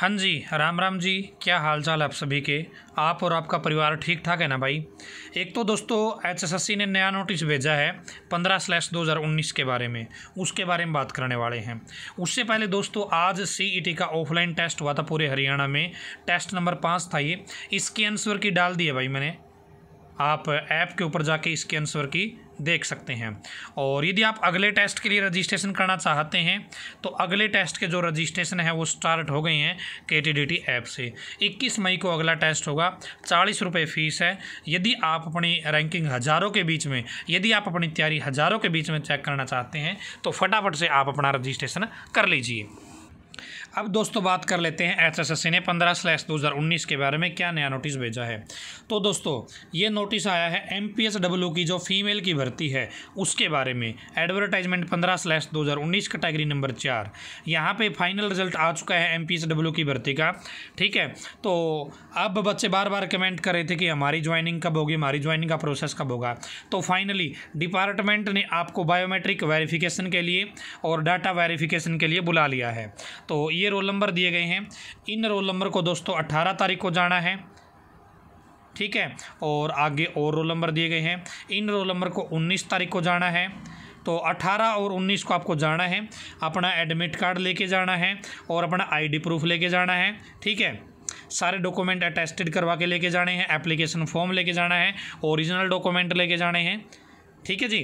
हाँ जी राम राम जी क्या हाल चाल आप सभी के आप और आपका परिवार ठीक ठाक है ना भाई एक तो दोस्तों एचएसएससी ने नया नोटिस भेजा है पंद्रह स्लैश दो हज़ार उन्नीस के बारे में उसके बारे में बात करने वाले हैं उससे पहले दोस्तों आज सीईटी e का ऑफलाइन टेस्ट हुआ था पूरे हरियाणा में टेस्ट नंबर पाँच था ये इसके आंसर की डाल दी है भाई मैंने आप ऐप के ऊपर जाके इसके आंसर की देख सकते हैं और यदि आप अगले टेस्ट के लिए रजिस्ट्रेशन करना चाहते हैं तो अगले टेस्ट के जो रजिस्ट्रेशन है वो स्टार्ट हो गए हैं के टी डी टी ऐप से 21 मई को अगला टेस्ट होगा चालीस रुपये फ़ीस है यदि आप अपनी रैंकिंग हज़ारों के बीच में यदि आप अपनी तैयारी हज़ारों के बीच में चेक करना चाहते हैं तो फटाफट से आप अपना रजिस्ट्रेशन कर लीजिए अब दोस्तों बात कर लेते हैं एच एस एस सी ने पंद्रह स्लैश दो हज़ार उन्नीस के बारे में क्या नया नोटिस भेजा है तो दोस्तों ये नोटिस आया है एम पी एस डब्ल्यू की जो फीमेल की भर्ती है उसके बारे में एडवर्टाइजमेंट पंद्रह स्लैश दो हज़ार उन्नीस कैटेगरी नंबर चार यहाँ पर फाइनल रिजल्ट आ चुका है एम पी एस डब्ल्यू की भर्ती का ठीक है तो अब बच्चे बार बार कमेंट कर रहे थे कि हमारी ज्वाइनिंग कब होगी हमारी ज्वाइनिंग का प्रोसेस कब होगा तो फाइनली डिपार्टमेंट ने आपको बायोमेट्रिक वेरीफिकेशन के लिए और डाटा वेरीफिकेशन के लिए बुला लिया है तो ये रोल नंबर दिए गए हैं इन रोल नंबर को दोस्तों अट्ठारह तारीख को जाना है ठीक है और आगे और रोल नंबर दिए गए हैं इन रोल नंबर को उन्नीस तारीख को जाना है तो 18 और 19 को आपको जाना है अपना एडमिट कार्ड लेके जाना है और अपना आईडी प्रूफ लेके जाना है ठीक है सारे डॉक्यूमेंट अटेस्टेड करवा के लेके जाने हैं एप्लीकेशन फॉर्म लेके जाना है ओरिजिनल डॉक्यूमेंट लेके जाने हैं ठीक है जी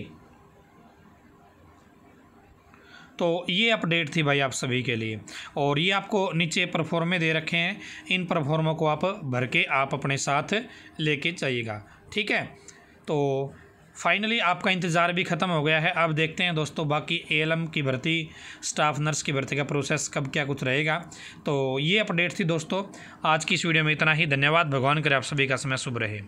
तो ये अपडेट थी भाई आप सभी के लिए और ये आपको नीचे परफॉर्मे दे रखे हैं इन परफॉर्मों को आप भर के आप अपने साथ लेके जाइएगा ठीक है तो फाइनली आपका इंतज़ार भी ख़त्म हो गया है अब देखते हैं दोस्तों बाकी एलएम की भर्ती स्टाफ नर्स की भर्ती का प्रोसेस कब क्या कुछ रहेगा तो ये अपडेट थी दोस्तों आज की इस वीडियो में इतना ही धन्यवाद भगवान करे आप सभी का समय शुभ रहे